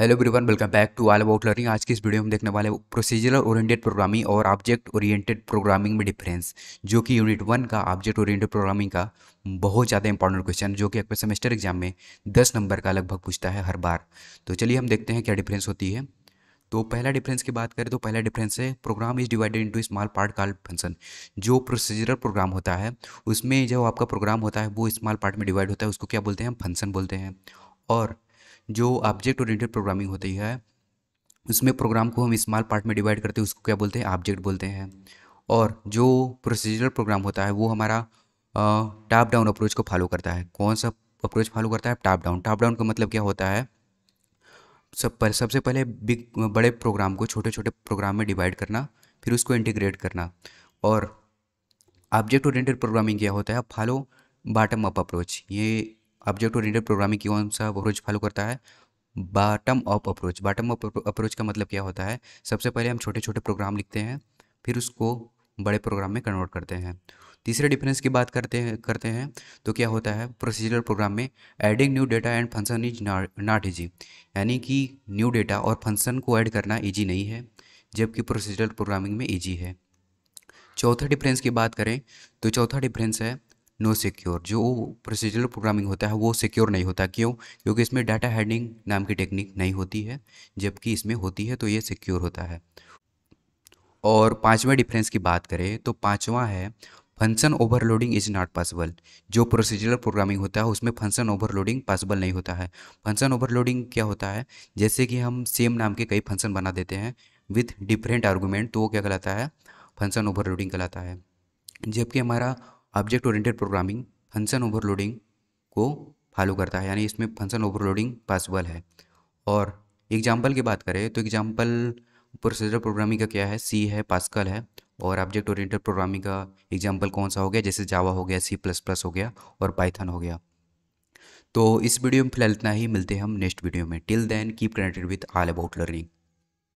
hello everyone welcome back to all about learning आज की इस वीडियो में देखने वाले प्रोसीजरल ओरिएंटेड प्रोग्रामिंग और ऑब्जेक्ट ओरिएंटेड प्रोग्रामिंग में डिफरेंस जो कि यूनिट वन का ऑब्जेक्ट ओरिएंटेड प्रोग्रामिंग का बहुत ज़्यादा इंपॉर्टेंट क्वेश्चन जो कि आपके सेमेस्टर एग्जाम में दस नंबर का लगभग पूछता है हर बार तो चलिए हम देखते हैं क्या डिफरेंस होती है तो पहला डिफरेंस की बात करें तो पहला डिफरेंस है program is divided into small part called function जो प्रोसीजरल प्रोग्राम होता है उसमें जो आपका प्रोग्राम होता है वो स्मॉल पार्ट में डिवाइड होता है उसको क्या बोलते हैं हम फंक्शन बोलते हैं और जो ऑब्जेक्ट ओरिएंटेड प्रोग्रामिंग होती है उसमें प्रोग्राम को हम स्मॉल पार्ट में डिवाइड करते हैं उसको क्या बोलते हैं ऑब्जेक्ट बोलते हैं और जो प्रोसीजरल प्रोग्राम होता है वो हमारा टॉप डाउन अप्रोच को फॉलो करता है कौन सा अप्रोच फॉलो करता है टॉप डाउन टॉप डाउन का मतलब क्या होता है सब पर सबसे पहले बिग बड़े प्रोग्राम को छोटे छोटे प्रोग्राम में डिवाइड करना फिर उसको इंटीग्रेट करना और ऑब्जेक्ट ओरिएंटेड प्रोग्रामिंग क्या होता है फॉलो बॉटम अप अप्रोच ये ऑब्जेक्ट ओरिएंटेड प्रोग्रामिंग कौन सा अप्रोच फॉलो करता है bottom of approach bottom of approach का मतलब क्या होता है सबसे पहले हम छोटे छोटे प्रोग्राम लिखते हैं फिर उसको बड़े प्रोग्राम में कन्वर्ट करते हैं तीसरे डिफरेंस की बात करते हैं करते हैं तो क्या होता है प्रोसीजरल प्रोग्राम में adding new data and function is not easy यानी कि न्यू डेटा और फंक्शन को ऐड करना ईजी नहीं है जबकि प्रोसीजरल प्रोग्रामिंग में ईजी है चौथा डिफरेंस की बात करें तो चौथा डिफरेंस है नो सिक्योर जो प्रोसीजरल प्रोग्रामिंग होता है वो सिक्योर नहीं होता क्यों क्योंकि इसमें डाटा हैडिंग नाम की टेक्निक नहीं होती है जबकि इसमें होती है तो ये सिक्योर होता है और पाँचवा डिफरेंस की बात करें तो पाँचवा है function overloading is not possible जो प्रोसीजरल प्रोग्रामिंग होता है उसमें फंक्शन ओवरलोडिंग पॉसिबल नहीं होता है फंक्शन ओवरलोडिंग क्या होता है जैसे कि हम सेम नाम के कई फंक्शन बना देते हैं विथ डिफरेंट आर्गूमेंट तो वो क्या कहलाता है फंक्शन ओवरलोडिंग कहलाता है जबकि हमारा object oriented programming function overloading को फॉलो करता है यानी इसमें फंक्शन ओवरलोडिंग पॉसिबल है और एग्जाम्पल की बात करें तो एग्जाम्पल प्रोसीजर प्रोग्रामिंग का क्या है सी है पास्कल है और ऑब्जेक्ट ओरिएंटेड प्रोग्रामिंग का एग्जाम्पल कौन सा हो गया जैसे जावा हो गया सी प्लस प्लस हो गया और पाइथन हो गया तो इस वीडियो में फिलहाल इतना ही मिलते हैं हम नेक्स्ट वीडियो में till then keep connected with all about learning